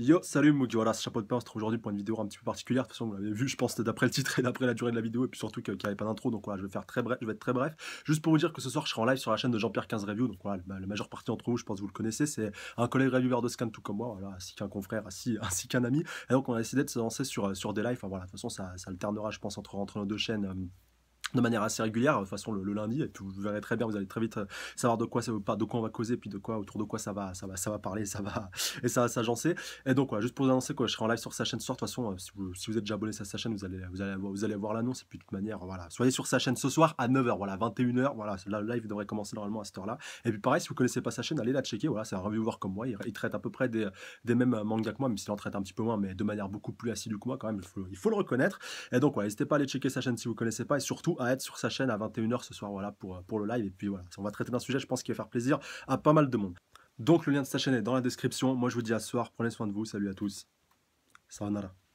Yo, salut Mougi, voilà, ce chapeau de pain, on se retrouve aujourd'hui pour une vidéo un petit peu particulière, de toute façon vous l'avez vu, je pense, d'après le titre et d'après la durée de la vidéo, et puis surtout qu'il n'y avait pas d'intro, donc voilà, je vais, faire très bref, je vais être très bref. Juste pour vous dire que ce soir, je serai en live sur la chaîne de Jean-Pierre 15 Review, donc voilà, la, majeure partie d'entre vous, je pense que vous le connaissez, c'est un collègue reviewer de Scan tout comme moi, voilà, ainsi qu'un confrère, ainsi, ainsi qu'un ami, et donc on a décidé de se lancer sur, euh, sur des lives, enfin voilà, de toute façon ça, alternera, je pense, entre, entre nos deux chaînes. Euh, de manière assez régulière, de toute façon le, lundi, et puis vous verrez très bien, vous allez très vite euh, savoir de quoi, ça, de quoi on va causer, puis de quoi, autour de quoi ça va, ça va, ça va parler, ça va, et ça va s'agencer. Et donc, voilà juste pour vous annoncer, quoi, je serai en live sur sa chaîne ce soir. De toute façon, euh, si vous, si vous êtes déjà abonné à sa chaîne, vous allez, vous allez, vous allez voir l'annonce. Et puis, de toute manière, voilà, soyez sur sa chaîne ce soir à 9h, voilà, 21h, voilà, la live devrait commencer normalement à cette heure-là. Et puis, pareil, si vous connaissez pas sa chaîne, allez la checker, voilà, c'est un reviewer comme moi. Il, traite à peu près des, des mêmes euh, mangas que moi, même s'il en traite un petit peu moins, mais de manière beaucoup plus assidue que moi, quand même, il faut, il faut le reconnaître. Et donc, n'hésitez pas à aller checker sa chaîne si vous connaissez pas, et surtout, à être sur sa chaîne à 21h ce soir voilà, pour, euh, pour le live. Et puis voilà, on va traiter d'un sujet, je pense, qui va faire plaisir à pas mal de monde. Donc le lien de sa chaîne est dans la description. Moi je vous dis à ce soir, prenez soin de vous, salut à tous. Sayonara.